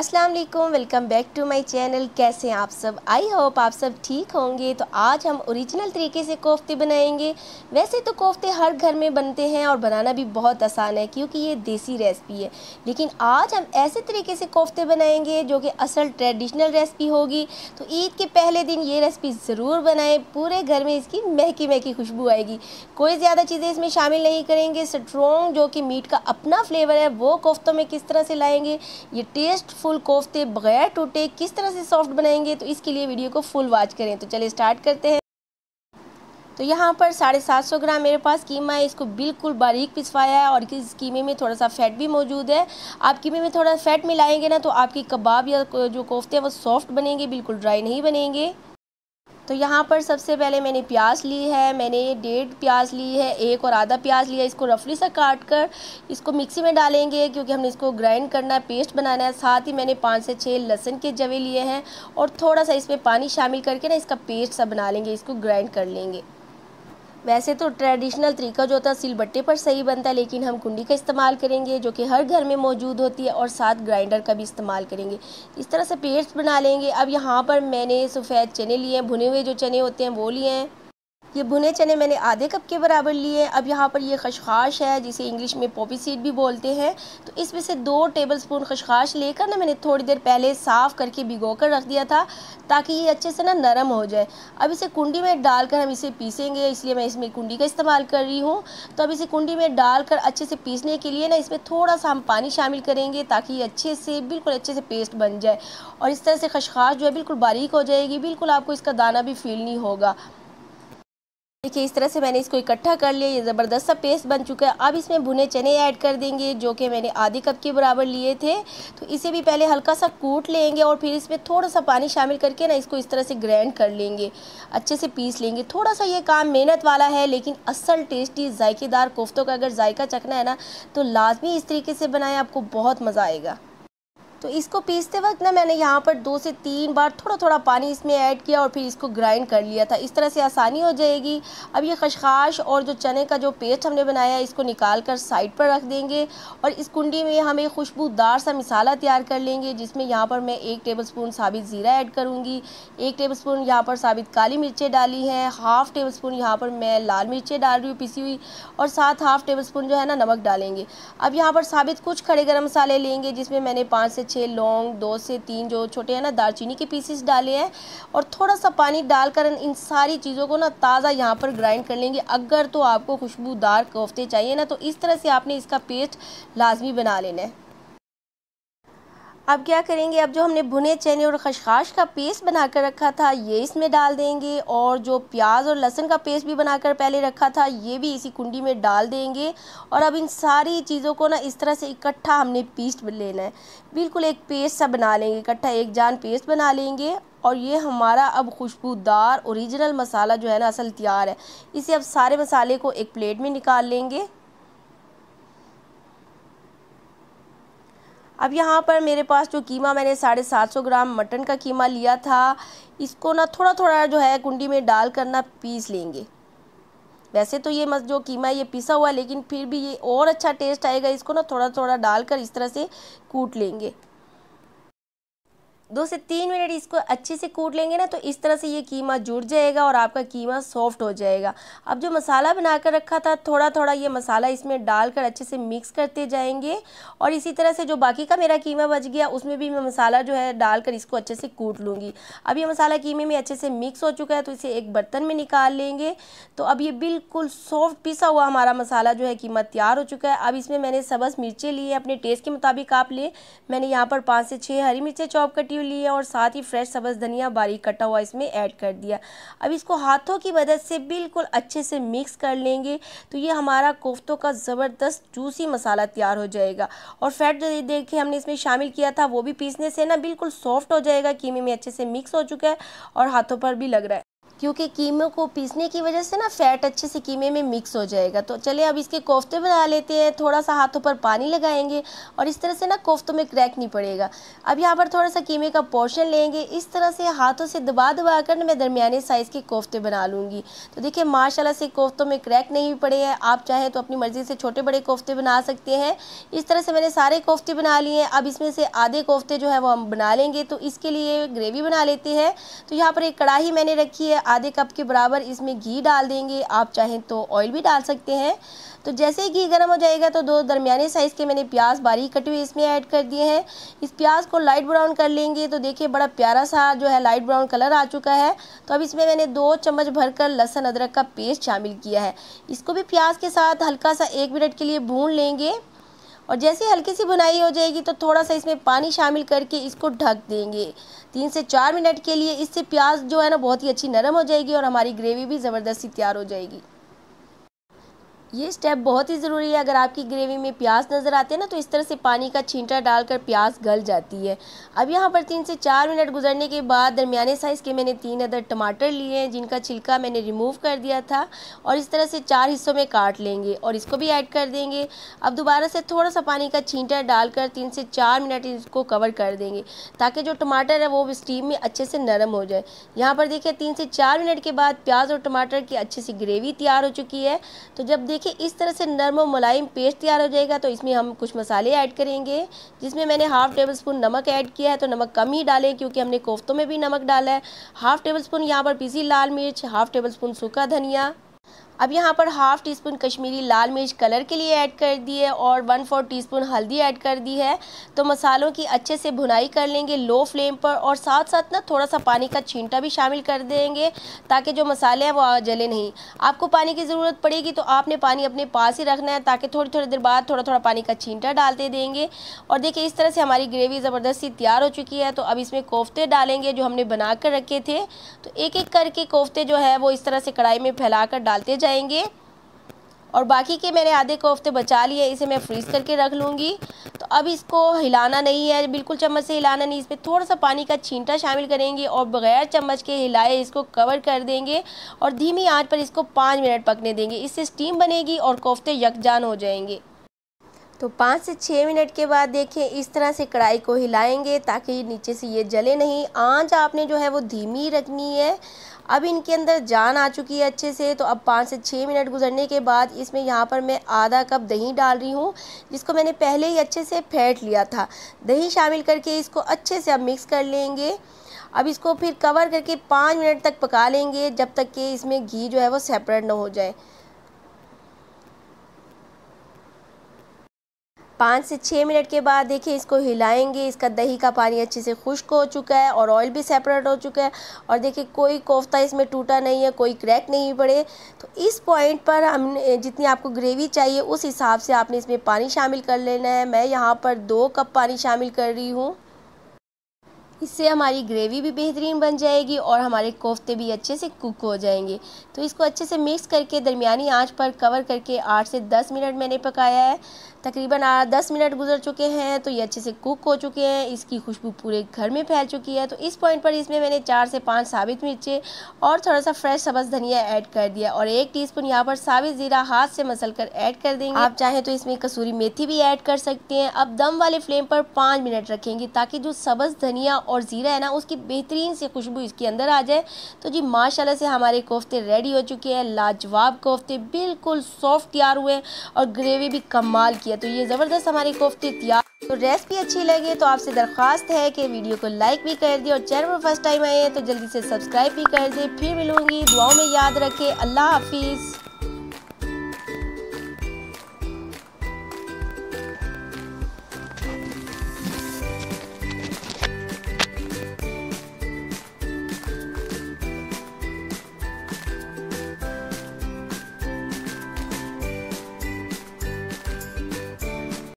अस्सलाम वालेकुम welcome back to my channel कैसे हैं आप सब आई होप आप सब ठीक होंगे तो आज हम ओरिजिनल तरीके से कोफ्ते बनाएंगे वैसे तो कोफ्ते हर घर में बनते हैं और बनाना भी बहुत आसान है क्योंकि ये देसी रेसिपी है लेकिन आज हम ऐसे तरीके से कोफ्ते बनाएंगे जो कि असल ट्रेडिशनल रेसिपी होगी तो ईद के पहले दिन ये रेसिपी ज़रूर बनाएँ पूरे घर में इसकी महकी महकी खुशबू आएगी कोई ज़्यादा चीज़ें इसमें शामिल नहीं करेंगे स्ट्रॉन्ग जो कि मीट का अपना फ्लेवर है वो कोफ्तों में किस तरह से लाएँगे ये टेस्ट फुल कोफ्ते बगैर टूटे किस तरह से सॉफ्ट बनाएंगे तो इसके लिए वीडियो को फुल वॉच करें तो चलिए स्टार्ट करते हैं तो यहाँ पर साढ़े सात सौ ग्राम मेरे पास कीमा है इसको बिल्कुल बारीक पिसवाया है और इस कीमे में थोड़ा सा फ़ैट भी मौजूद है आप कीमे में थोड़ा फ़ैट मिलाएंगे ना तो आपकी कबाब या जो कोफ्ते हैं वो सॉफ्ट बनेंगे बिल्कुल ड्राई नहीं बनेंगे तो यहाँ पर सबसे पहले मैंने प्याज ली है मैंने डेढ़ प्याज ली है एक और आधा प्याज लिया इसको रफली सा काट कर इसको मिक्सी में डालेंगे क्योंकि हमने इसको ग्राइंड करना है पेस्ट बनाना है साथ ही मैंने पाँच से छः लहसुन के जवे लिए हैं और थोड़ा सा इसमें पानी शामिल करके ना इसका पेस्ट सा बना लेंगे इसको ग्राइंड कर लेंगे वैसे तो ट्रेडिशनल तरीका जो होता है सिलबट्टे पर सही बनता है लेकिन हम कुंडी का इस्तेमाल करेंगे जो कि हर घर में मौजूद होती है और साथ ग्राइंडर का भी इस्तेमाल करेंगे इस तरह से पेस्ट बना लेंगे अब यहाँ पर मैंने सफ़ेद चने लिए हैं भुने हुए जो चने होते हैं वो लिए हैं ये भुने चने मैंने आधे कप के बराबर लिए अब यहाँ पर ये खशखाश है जिसे इंग्लिश में पोपी सीड भी बोलते हैं तो इसमें से दो टेबल स्पून खशखाश लेकर ना मैंने थोड़ी देर पहले साफ़ करके भिगो कर रख दिया था ताकि ये अच्छे से ना नरम हो जाए अब इसे कुंडी में डालकर हम इसे पीसेंगे इसलिए मैं इसमें कुंडी का इस्तेमाल कर रही हूँ तो अब इसे कुंडी में डालकर अच्छे से पीसने के लिए ना इसमें थोड़ा सा हम पानी शामिल करेंगे ताकि ये अच्छे से बिल्कुल अच्छे से पेस्ट बन जाए और इस तरह से खशखाश जो है बिल्कुल बारीक हो जाएगी बिल्कुल आपको इसका दाना भी फील नहीं होगा देखिए इस तरह से मैंने इसको इकट्ठा कर लिया ये ज़बरदस्त सा पेस्ट बन चुका है अब इसमें भुने चने ऐड कर देंगे जो कि मैंने आधे कप के बराबर लिए थे तो इसे भी पहले हल्का सा कूट लेंगे और फिर इसमें थोड़ा सा पानी शामिल करके ना इसको इस तरह से ग्राइंड कर लेंगे अच्छे से पीस लेंगे थोड़ा सा ये काम मेहनत वाला है लेकिन असल टेस्टी जायकेदार कोफ्तों का अगर जायका चखना है ना तो लाजमी इस तरीके से बनाएं आपको बहुत मज़ा आएगा तो इसको पीसते वक्त ना मैंने यहाँ पर दो से तीन बार थोड़ा थोड़ा पानी इसमें ऐड किया और फिर इसको ग्राइंड कर लिया था इस तरह से आसानी हो जाएगी अब ये खशखाश और जो चने का जो पेस्ट हमने बनाया है इसको निकाल कर साइड पर रख देंगे और इस कुंडी में हम एक खुशबूदार सा मिसाला तैयार कर लेंगे जिसमें यहाँ पर मैं एक टेबल स्पून साबित ज़ीरा ऐड करूँगी एक टेबल स्पून यहाँ पर साबित काली मिर्चें डाली हैं हाफ़ टेबल स्पून यहाँ पर मैं लाल मिर्चें डाल रही हूँ पीसी हुई और साथ हाफ़ टेबल स्पून जो है ना नमक डालेंगे अब यहाँ पर साबित कुछ खड़े गर्म मसाले लेंगे जिसमें मैंने पाँच से छः लौंग दो से तीन जो छोटे हैं ना दालचीनी के पीसेस डाले हैं और थोड़ा सा पानी डालकर इन सारी चीज़ों को ना ताज़ा यहाँ पर ग्राइंड कर लेंगे अगर तो आपको खुशबूदार कोफ्ते चाहिए ना तो इस तरह से आपने इसका पेस्ट लाजमी बना लेना है अब क्या करेंगे अब जो हमने भुने चने और खशखाश का पेस्ट बना कर रखा था ये इसमें डाल देंगे और जो प्याज और लहसुन का पेस्ट भी बनाकर पहले रखा था ये भी इसी कुंडी में डाल देंगे और अब इन सारी चीज़ों को ना इस तरह से इकट्ठा हमने पेस्ट लेना है बिल्कुल एक पेस्ट सा बना लेंगे इकट्ठा एक जान पेस्ट बना लेंगे और ये हमारा अब खुशबूदार ओरिजिनल मसाला जो है ना असल तैयार है इसे अब सारे मसाले को एक प्लेट में निकाल लेंगे अब यहाँ पर मेरे पास जो कीमा मैंने साढ़े सात सौ ग्राम मटन का कीमा लिया था इसको ना थोड़ा थोड़ा जो है कुंडी में डाल कर ना पीस लेंगे वैसे तो ये मस जो कीमा है ये पिसा हुआ लेकिन फिर भी ये और अच्छा टेस्ट आएगा इसको ना थोड़ा थोड़ा डाल कर इस तरह से कूट लेंगे दो से तीन मिनट इसको अच्छे से कूट लेंगे ना तो इस तरह से ये कीमा जुड़ जाएगा और आपका कीमा सॉफ्ट हो जाएगा अब जो मसाला बना कर रखा था थोड़ा थोड़ा ये मसाला इसमें डालकर अच्छे से मिक्स करते जाएंगे और इसी तरह से जो बाकी का मेरा कीमा बच गया उसमें भी मैं मसाला जो है डालकर इसको अच्छे से कूट लूँगी अब ये मसाला कीमे में अच्छे से मिक्स हो चुका है तो इसे एक बर्तन में निकाल लेंगे तो अब ये बिल्कुल सॉफ्ट पिसा हुआ हमारा मसाला जो है कीमा तैयार हो चुका है अब इसमें मैंने सबस मिर्चें लिए अपने टेस्ट के मुताबिक आप लें मैंने यहाँ पर पाँच से छः हरी मिर्चें चॉप कटी आलू लिए और साथ ही फ्रेश सब्ज़ धनिया बारीक कटा हुआ इसमें ऐड कर दिया अब इसको हाथों की मदद से बिल्कुल अच्छे से मिक्स कर लेंगे तो ये हमारा कोफ्तों का ज़बरदस्त जूसी मसाला तैयार हो जाएगा और फैट जो देखिए हमने इसमें शामिल किया था वो भी पीसने से ना बिल्कुल सॉफ्ट हो जाएगा कीमे में अच्छे से मिक्स हो चुका है और हाथों पर भी लग रहा है क्योंकि कीमे को पीसने की वजह से ना फैट अच्छे से कीमे में मिक्स हो जाएगा तो चले अब इसके कोफ्ते बना लेते हैं थोड़ा सा हाथों पर पानी लगाएंगे और इस तरह से ना कोफ्तों में क्रैक नहीं पड़ेगा अब यहाँ पर थोड़ा सा कीमे का पोर्शन लेंगे इस तरह से हाथों से दबा दबा कर मैं दरमियाने साइज़ के कोफ्ते बना लूँगी तो देखिए माशाला से कोफ्तों में क्रैक नहीं पड़े हैं आप चाहें तो अपनी मर्ज़ी से छोटे बड़े कोफ्ते बना सकते हैं इस तरह से मैंने सारे कोफ्ते बना लिए हैं अब इसमें से आधे कोफ्ते जो है वो हम बना लेंगे तो इसके लिए ग्रेवी बना लेते हैं तो यहाँ पर एक कढ़ाई मैंने रखी है आधे कप के बराबर इसमें घी डाल देंगे आप चाहें तो ऑयल भी डाल सकते हैं तो जैसे ही घी गर्म हो जाएगा तो दो दरमियाने साइज़ के मैंने प्याज बारीक कटे हुए इसमें ऐड कर दिए हैं इस प्याज को लाइट ब्राउन कर लेंगे तो देखिए बड़ा प्यारा सा जो है लाइट ब्राउन कलर आ चुका है तो अब इसमें मैंने दो चम्मच भरकर लहसुन अदरक का पेस्ट शामिल किया है इसको भी प्याज के साथ हल्का सा एक मिनट के लिए भून लेंगे और जैसे हल्की सी बुनाई हो जाएगी तो थोड़ा सा इसमें पानी शामिल करके इसको ढक देंगे तीन से चार मिनट के लिए इससे प्याज जो है ना बहुत ही अच्छी नरम हो जाएगी और हमारी ग्रेवी भी ज़बरदस्ती तैयार हो जाएगी ये स्टेप बहुत ही ज़रूरी है अगर आपकी ग्रेवी में प्याज नज़र आते हैं ना तो इस तरह से पानी का छींटा डालकर प्याज गल जाती है अब यहाँ पर तीन से चार मिनट गुजरने के बाद दरमियाने साइज़ के मैंने तीन अदर टमाटर लिए हैं जिनका छिलका मैंने रिमूव कर दिया था और इस तरह से चार हिस्सों में काट लेंगे और इसको भी ऐड कर देंगे अब दोबारा से थोड़ा सा पानी का छींटा डालकर तीन से चार मिनट इसको कवर कर देंगे ताकि जो टमाटर है वो स्टीम में अच्छे से नरम हो जाए यहाँ पर देखिए तीन से चार मिनट के बाद प्याज और टमाटर की अच्छी सी ग्रेवी तैयार हो चुकी है तो जब देख देखिए इस तरह से नरम और मुलायम पेस्ट तैयार हो जाएगा तो इसमें हम कुछ मसाले ऐड करेंगे जिसमें मैंने हाफ़ टेबल स्पून नमक ऐड किया है तो नमक कम ही डालें क्योंकि हमने कोफ्तों में भी नमक डाला है हाफ़ टेबल स्पून यहाँ पर पीसी लाल मिर्च हाफ़ टेबल स्पून सूखा धनिया अब यहाँ पर हाफ़ टी स्पून कश्मीरी लाल मिर्च कलर के लिए ऐड कर दी है और वन फोर टी स्पून हल्दी ऐड कर दी है तो मसालों की अच्छे से भुनाई कर लेंगे लो फ्लेम पर और साथ साथ ना थोड़ा सा पानी का छींटा भी शामिल कर देंगे ताकि जो मसाले हैं वो जले नहीं आपको पानी की ज़रूरत पड़ेगी तो आपने पानी अपने पास ही रखना है ताकि थोड़ी थोड़ी देर बाद थोड़ा थोड़ा पानी का छींटा डालते देंगे और देखिए इस तरह से हमारी ग्रेवी ज़बरदस्ती तैयार हो चुकी है तो अब इसमें कोफ्ते डालेंगे जो हमने बना कर रखे थे तो एक एक करके कोफ्ते जो है वो इस तरह से कढ़ाई में फैला कर डालते जाए जाएंगे और बाकी के मैंने आधे कोफ्ते बचा लिए इसे मैं फ्रीज़ करके रख लूँगी तो अब इसको हिलाना नहीं है बिल्कुल चम्मच से हिलाना नहीं इस पर थोड़ा सा पानी का छींटा शामिल करेंगे और बगैर चम्मच के हिलाए इसको कवर कर देंगे और धीमी आंच पर इसको पाँच मिनट पकने देंगे इससे स्टीम बनेगी और कोफ्ते यकजान हो जाएंगे तो पाँच से छः मिनट के बाद देखें इस तरह से कढ़ाई को हिलाएंगे ताकि नीचे से ये जले नहीं आंच आपने जो है वो धीमी रखनी है अब इनके अंदर जान आ चुकी है अच्छे से तो अब पाँच से छः मिनट गुजरने के बाद इसमें यहाँ पर मैं आधा कप दही डाल रही हूँ जिसको मैंने पहले ही अच्छे से फेंट लिया था दही शामिल करके इसको अच्छे से अब मिक्स कर लेंगे अब इसको फिर कवर करके पाँच मिनट तक पका लेंगे जब तक कि इसमें घी जो है वो सेपरेट ना हो जाए पाँच से छः मिनट के बाद देखिए इसको हिलाएंगे इसका दही का पानी अच्छे से खुश्क हो चुका है और ऑयल भी सेपरेट हो चुका है और देखिए कोई कोफ्ता इसमें टूटा नहीं है कोई क्रैक नहीं पड़े तो इस पॉइंट पर हमने जितनी आपको ग्रेवी चाहिए उस हिसाब से आपने इसमें पानी शामिल कर लेना है मैं यहाँ पर दो कप पानी शामिल कर रही हूँ इससे हमारी ग्रेवी भी बेहतरीन बन जाएगी और हमारे कोफ्ते भी अच्छे से कुक हो जाएंगे तो इसको अच्छे से मिक्स करके दरमियानी आंच पर कवर करके आठ से दस मिनट मैंने पकाया है तकरीबन दस मिनट गुजर चुके हैं तो ये अच्छे से कुक हो चुके हैं इसकी खुशबू पूरे घर में फैल चुकी है तो इस पॉइंट पर इसमें मैंने चार से पाँच साबित मिर्चें और थोड़ा सा फ्रेश सब्ज़ धनिया ऐड कर दिया और एक स्पून यहाँ पर साबित ज़ीरा हाथ से मसल कर ऐड कर देंगे आप चाहें तो इसमें कसूरी मेथी भी ऐड कर सकते हैं अब दम वाले फ्लेम पर पाँच मिनट रखेंगे ताकि जो सब्ज़ धनिया और ज़ीरा है ना उसकी बेहतरीन से खुशबू इसके अंदर आ जाए तो जी माशाल्लाह से हमारे कोफ्ते रेडी हो चुके हैं लाजवाब कोफ्ते बिल्कुल सॉफ्ट तैयार हुए और ग्रेवी भी कमाल किया तो ये ज़बरदस्त हमारे कोफ्ते तैयार तो रेसिपी अच्छी लगी तो आपसे दरख्वास्त है कि वीडियो को लाइक भी कर दें और चैनल पर फर्स्ट टाइम आए हैं तो जल्दी से सब्सक्राइब भी कर दें फिर मिलूँगी दुआओं में याद रखें अल्लाह हाफिज़